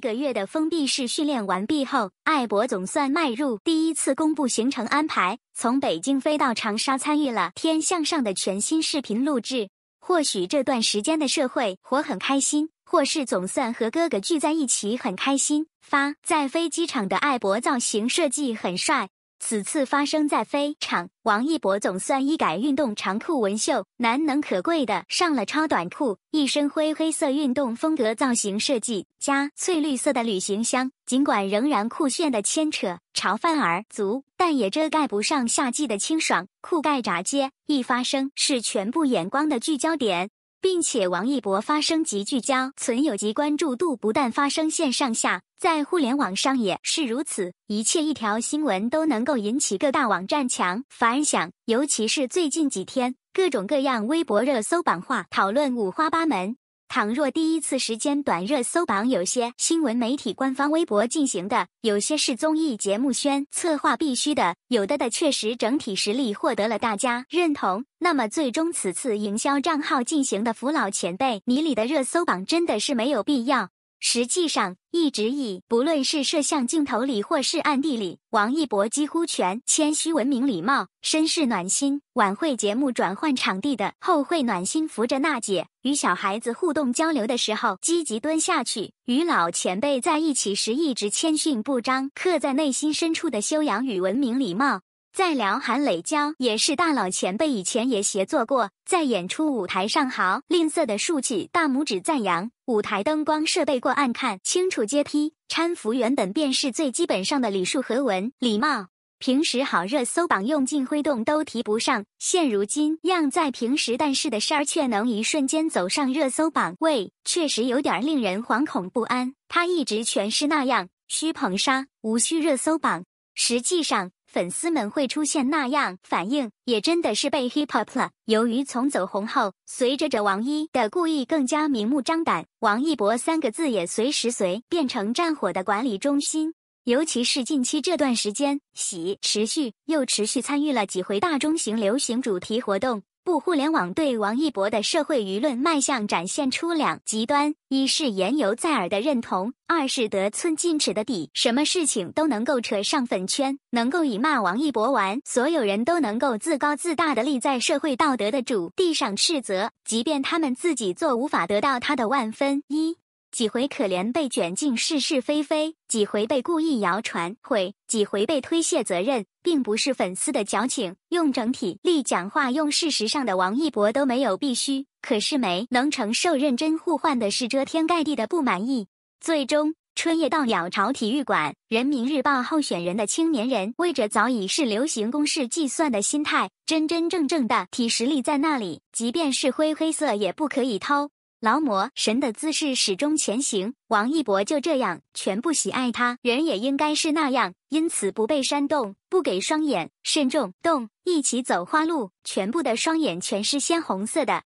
一个月的封闭式训练完毕后，艾博总算迈入第一次公布行程安排，从北京飞到长沙，参与了《天向上的》全新视频录制。或许这段时间的社会活很开心，或是总算和哥哥聚在一起很开心。发在飞机场的艾博造型设计很帅。此次发生在飞场，王一博总算一改运动长裤纹秀，难能可贵的上了超短裤，一身灰黑色运动风格造型设计，加翠绿色的旅行箱，尽管仍然酷炫的牵扯潮范儿足，但也遮盖不上夏季的清爽。裤盖炸街一发生，是全部眼光的聚焦点。并且王一博发生极聚焦，存有极关注度不但发生线上下，在互联网上也是如此。一切一条新闻都能够引起各大网站强反响，尤其是最近几天，各种各样微博热搜榜话讨论五花八门。倘若第一次时间短，热搜榜有些新闻媒体官方微博进行的，有些是综艺节目宣策划必须的，有的的确实整体实力获得了大家认同。那么最终此次营销账号进行的“扶老前辈”你里的热搜榜真的是没有必要。实际上，一直以不论是摄像镜头里或是暗地里，王一博几乎全谦虚、文明、礼貌、绅士、暖心。晚会节目转换场地的后，会暖心扶着娜姐与小孩子互动交流的时候，积极蹲下去；与老前辈在一起时，一直谦逊不张。刻在内心深处的修养与文明礼貌。再聊韩磊娇，也是大佬前辈，以前也协作过。在演出舞台上，好吝啬的竖起大拇指赞扬舞台灯光设备。过暗看清楚阶梯搀扶，原本便是最基本上的礼数和文礼貌。平时好热搜榜，用尽挥动都提不上。现如今样在平时，但是的事儿却能一瞬间走上热搜榜位，确实有点令人惶恐不安。他一直全是那样，需捧杀，无需热搜榜。实际上。粉丝们会出现那样反应，也真的是被 hiphop 了。由于从走红后，随着这王一的故意更加明目张胆，王一博三个字也随时随变成战火的管理中心。尤其是近期这段时间，喜持续又持续参与了几回大中型流行主题活动。不，互联网对王一博的社会舆论脉象展现出两极端：一是言犹在耳的认同，二是得寸进尺的底。什么事情都能够扯上粉圈，能够以骂王一博玩，所有人都能够自高自大的立在社会道德的主地上斥责，即便他们自己做无法得到他的万分一，几回可怜被卷进是是非非，几回被故意谣传毁。几回被推卸责任，并不是粉丝的矫情。用整体力讲话，用事实上的王一博都没有必须。可是没能承受认真互换的是遮天盖地的不满意。最终，春夜到鸟巢体育馆，《人民日报》候选人的青年人，为着早已是流行公式计算的心态，真真正正的体实力在那里，即便是灰黑色也不可以偷。劳模神的姿势始终前行，王一博就这样全部喜爱他，人也应该是那样，因此不被煽动，不给双眼慎重动，一起走花路，全部的双眼全是鲜红色的。